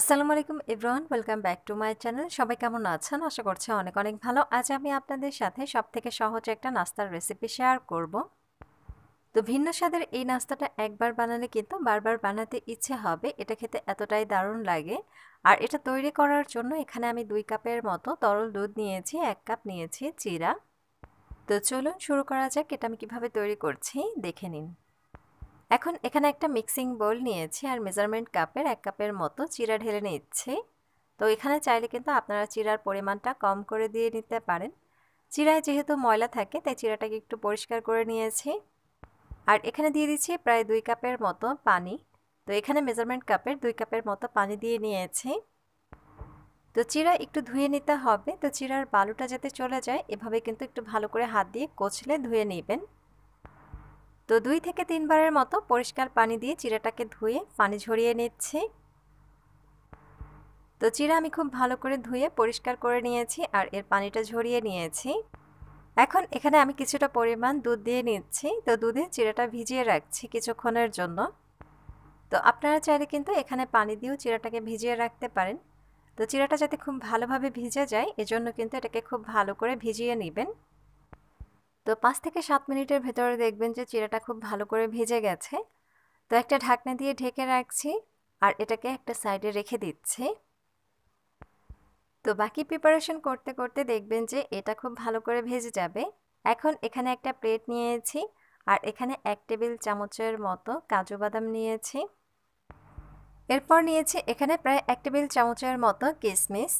আসসালামু আলাইকুম everyone welcome back to my channel সবাই কেমন আছেন আশা করছি অনেক অনেক ভালো আজ আমি আপনাদের সাথে সবথেকে সহজ একটা নাস্তার রেসিপি শেয়ার করব তো ভিন্ন স্বাদের এই নাস্তাটা একবার বানালে কিন্তু বারবার বানাতে ইচ্ছে হবে এটা খেতে এতটাই দারুণ লাগে আর এটা তৈরি করার জন্য এখানে আমি দুই কাপের মতো তরল দুধ নিয়েছি এক কাপ নিয়েছি চিরা তো চলুন শুরু করা যাক এটা আমি কিভাবে তৈরি করছি দেখে নিন এখন এখানে একটা মিক্সিং বোল নিয়েছি আর মেজারমেন্ট কাপের এক কাপের মতো চিরা ঢেলে নিচ্ছি তো এখানে চাইলে কিন্তু আপনারা চিরার পরিমাণটা কম করে দিয়ে নিতে পারেন চিরায় যেহেতু ময়লা থাকে তাই চিরাটাকে একটু পরিষ্কার করে নিয়েছি আর এখানে দিয়ে দিচ্ছি প্রায় দুই কাপের মতো পানি তো এখানে মেজারমেন্ট কাপের দুই কাপের মতো পানি দিয়ে নিয়েছি তো চিরা একটু ধুয়ে নিতে হবে তো চিরার বালুটা যাতে চলে যায় এভাবে কিন্তু একটু ভালো করে হাত দিয়ে কোচলে ধুয়ে নেবেন তো দুই থেকে তিনবারের মতো পরিষ্কার পানি দিয়ে চিরাটাকে ধুয়ে পানি ঝরিয়ে নিচ্ছি তো চিরা আমি খুব ভালো করে ধুয়ে পরিষ্কার করে নিয়েছি আর এর পানিটা ঝরিয়ে নিয়েছি এখন এখানে আমি কিছুটা পরিমাণ দুধ দিয়ে নিচ্ছি তো দুধে চিরাটা ভিজিয়ে রাখছি কিছুক্ষণের জন্য তো আপনারা চাইলে কিন্তু এখানে পানি দিয়েও চিরাটাকে ভিজিয়ে রাখতে পারেন তো চিরাটা যাতে খুব ভালোভাবে ভিজে যায় এজন্য কিন্তু এটাকে খুব ভালো করে ভিজিয়ে নেবেন তো পাঁচ থেকে সাত মিনিটের ভেতরে দেখবেন যে চিরাটা খুব ভালো করে ভেজে গেছে তো একটা ঢাকনা দিয়ে ঢেকে রাখছি আর এটাকে একটা সাইডে রেখে দিচ্ছি তো বাকি প্রিপারেশন করতে করতে দেখবেন যে এটা খুব ভালো করে ভেজে যাবে এখন এখানে একটা প্লেট নিয়েছি আর এখানে এক টেবিল চামচের মতো কাজু বাদাম নিয়েছি এরপর নিয়েছি এখানে প্রায় এক টেবিল চামচের মতো কিশমিশ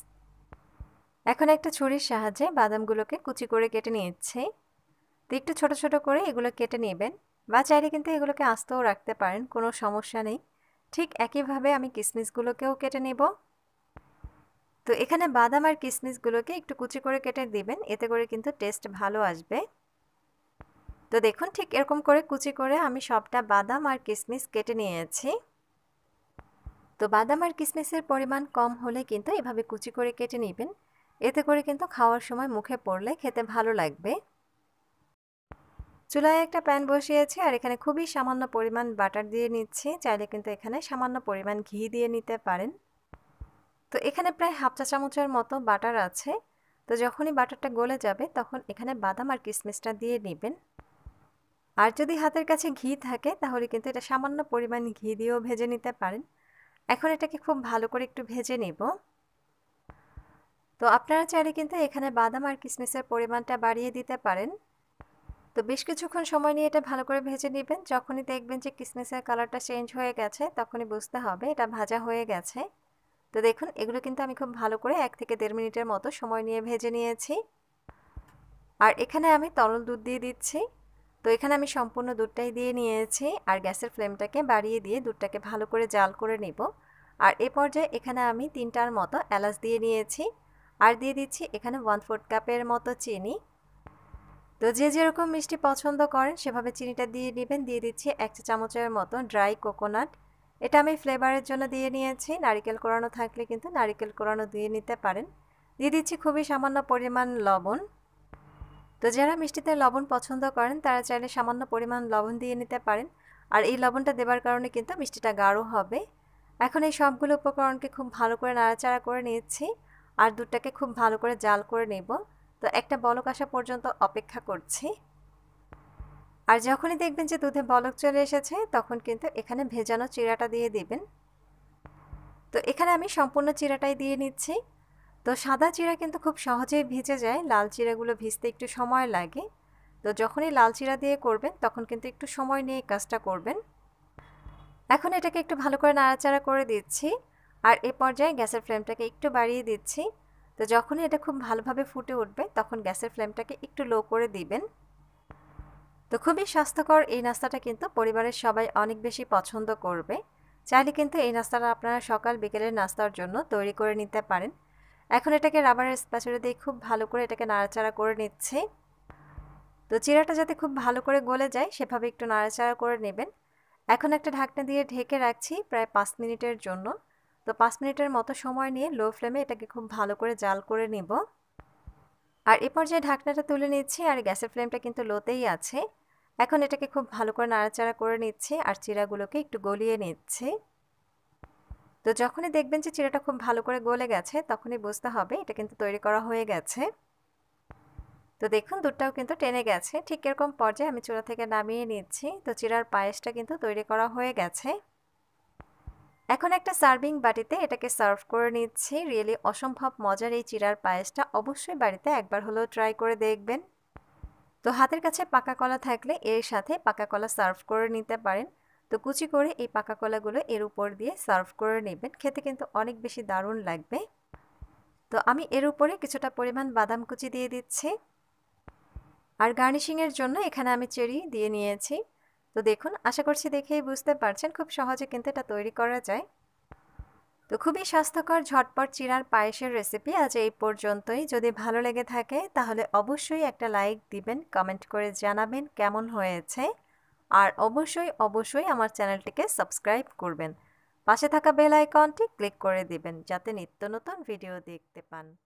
এখন একটা ছুরির সাহায্যে বাদামগুলোকে কুচি করে কেটে নিয়েছি তো একটু ছোট ছোট করে এগুলো কেটে নেবেন বা চাইলে কিন্তু এগুলোকে আস্তেও রাখতে পারেন কোনো সমস্যা নেই ঠিক একইভাবে আমি কিসমিসগুলোকেও কেটে নেব তো এখানে বাদাম আর কিসমিসগুলোকে একটু কুচি করে কেটে দিবেন এতে করে কিন্তু টেস্ট ভালো আসবে তো দেখুন ঠিক এরকম করে কুচি করে আমি সবটা বাদাম আর কিসমিস কেটে নিয়েছি তো বাদাম আর কিসমিসের পরিমাণ কম হলে কিন্তু এভাবে কুচি করে কেটে নেবেন এতে করে কিন্তু খাওয়ার সময় মুখে পড়লে খেতে ভালো লাগবে চুলায় একটা প্যান বসিয়েছি আর এখানে খুবই সামান্য পরিমাণ বাটার দিয়ে নিচ্ছি চাইলে কিন্তু এখানে সামান্য পরিমাণ ঘি দিয়ে নিতে পারেন তো এখানে প্রায় হাফ চা চামচের মতো বাটার আছে তো যখনই বাটারটা গলে যাবে তখন এখানে বাদাম আর কিশমিশটা দিয়ে নেবেন আর যদি হাতের কাছে ঘি থাকে তাহলে কিন্তু এটা সামান্য পরিমাণ ঘি দিয়েও ভেজে নিতে পারেন এখন এটাকে খুব ভালো করে একটু ভেজে নেব তো আপনারা চাইলে কিন্তু এখানে বাদাম আর কিশমিশের পরিমাণটা বাড়িয়ে দিতে পারেন তো বেশ কিছুক্ষণ সময় নিয়ে এটা ভালো করে ভেজে নেবেন যখনই দেখবেন যে কিসমিসের কালারটা চেঞ্জ হয়ে গেছে তখনই বুঝতে হবে এটা ভাজা হয়ে গেছে তো দেখুন এগুলো কিন্তু আমি খুব ভালো করে এক থেকে দেড় মিনিটের মতো সময় নিয়ে ভেজে নিয়েছি আর এখানে আমি তরল দুধ দিয়ে দিচ্ছি তো এখানে আমি সম্পূর্ণ দুধটাই দিয়ে নিয়েছি আর গ্যাসের ফ্লেমটাকে বাড়িয়ে দিয়ে দুধটাকে ভালো করে জাল করে নেব আর এ পর্যায়ে এখানে আমি তিনটার মতো এলাচ দিয়ে নিয়েছি আর দিয়ে দিচ্ছি এখানে ওয়ান ফোর্থ কাপের মতো চিনি তো যে যেরকম মিষ্টি পছন্দ করেন সেভাবে চিনিটা দিয়ে নেবেন দিয়ে দিচ্ছি এক চা চামচের মতো ড্রাই কোকোনাট এটা আমি ফ্লেভারের জন্য দিয়ে নিয়েছি নারিকেল কোরানো থাকলে কিন্তু নারিকেল কোরানো দিয়ে নিতে পারেন দিয়ে দিচ্ছি খুবই সামান্য পরিমাণ লবণ তো যারা মিষ্টিতে লবণ পছন্দ করেন তারা চাইলে সামান্য পরিমাণ লবণ দিয়ে নিতে পারেন আর এই লবণটা দেবার কারণে কিন্তু মিষ্টিটা গাঢ় হবে এখন এই সবগুলো উপকরণকে খুব ভালো করে নাড়াচাড়া করে নিয়েছি আর দুধটাকে খুব ভালো করে জাল করে নেব তো একটা বলক আসা পর্যন্ত অপেক্ষা করছি আর যখনই দেখবেন যে দুধে বলক চলে এসেছে তখন কিন্তু এখানে ভেজানো চিরাটা দিয়ে দিবেন তো এখানে আমি সম্পূর্ণ চিরাটাই দিয়ে নিচ্ছি তো সাদা চিরা কিন্তু খুব সহজেই ভিজে যায় লাল চিরাগুলো ভিজতে একটু সময় লাগে তো যখনই লাল চিরা দিয়ে করবেন তখন কিন্তু একটু সময় নিয়ে কাজটা করবেন এখন এটাকে একটু ভালো করে নাড়াচাড়া করে দিচ্ছি আর এ পর্যায়ে গ্যাসের ফ্লেমটাকে একটু বাড়িয়ে দিচ্ছি তো যখনই এটা খুব ভালোভাবে ফুটে উঠবে তখন গ্যাসের ফ্লেমটাকে একটু লো করে দিবেন তো খুবই স্বাস্থ্যকর এই নাস্তাটা কিন্তু পরিবারের সবাই অনেক বেশি পছন্দ করবে চাইলে কিন্তু এই নাস্তাটা আপনারা সকাল বিকেলের নাস্তার জন্য তৈরি করে নিতে পারেন এখন এটাকে রাবারের স্প্যাচুলা দিয়ে খুব ভালো করে এটাকে নাড়াচাড়া করে নিচ্ছে তো চিরাটা যাতে খুব ভালো করে গলে যায় সেভাবে একটু নাড়াচাড়া করে নেবেন এখন একটা ঢাকনা দিয়ে ঢেকে রাখছি প্রায় পাঁচ মিনিটের জন্য তো পাঁচ মিনিটের মতো সময় নিয়ে লো ফ্লেমে এটাকে খুব ভালো করে জাল করে নেব আর এ পর্যায়ে ঢাকনাটা তুলে নিচ্ছি আর গ্যাসের ফ্লেমটা কিন্তু লোতেই আছে এখন এটাকে খুব ভালো করে নাড়াচাড়া করে নিচ্ছি আর চিরাগুলোকে একটু গলিয়ে নিচ্ছি তো যখনই দেখবেন যে চিরাটা খুব ভালো করে গলে গেছে তখনই বুঝতে হবে এটা কিন্তু তৈরি করা হয়ে গেছে তো দেখুন দুধটাও কিন্তু টেনে গেছে ঠিক এরকম পর্যায়ে আমি চূড়া থেকে নামিয়ে নিচ্ছি তো চিরার পায়েসটা কিন্তু তৈরি করা হয়ে গেছে এখন একটা সার্ভিং বাটিতে এটাকে সার্ভ করে নিচ্ছি রিয়েলি অসম্ভব মজার এই চিরার পায়েসটা অবশ্যই বাড়িতে একবার হলেও ট্রাই করে দেখবেন তো হাতের কাছে পাকা কলা থাকলে এর সাথে পাকা কলা সার্ভ করে নিতে পারেন তো কুচি করে এই পাকা কলাগুলো এর উপর দিয়ে সার্ভ করে নেবেন খেতে কিন্তু অনেক বেশি দারুণ লাগবে তো আমি এর উপরে কিছুটা পরিমাণ বাদাম কুচি দিয়ে দিচ্ছি আর গার্নিশিংয়ের জন্য এখানে আমি চেরি দিয়ে নিয়েছি তো দেখুন আশা করছি দেখেই বুঝতে পারছেন খুব সহজে কিন্তু এটা তৈরি করা যায় তো খুবই স্বাস্থ্যকর ঝটপট চিরার পায়েসের রেসিপি আজ এই পর্যন্তই যদি ভালো লেগে থাকে তাহলে অবশ্যই একটা লাইক দিবেন কমেন্ট করে জানাবেন কেমন হয়েছে আর অবশ্যই অবশ্যই আমার চ্যানেলটিকে সাবস্ক্রাইব করবেন পাশে থাকা বেল আইকনটি ক্লিক করে দিবেন যাতে নিত্য নতুন ভিডিও দেখতে পান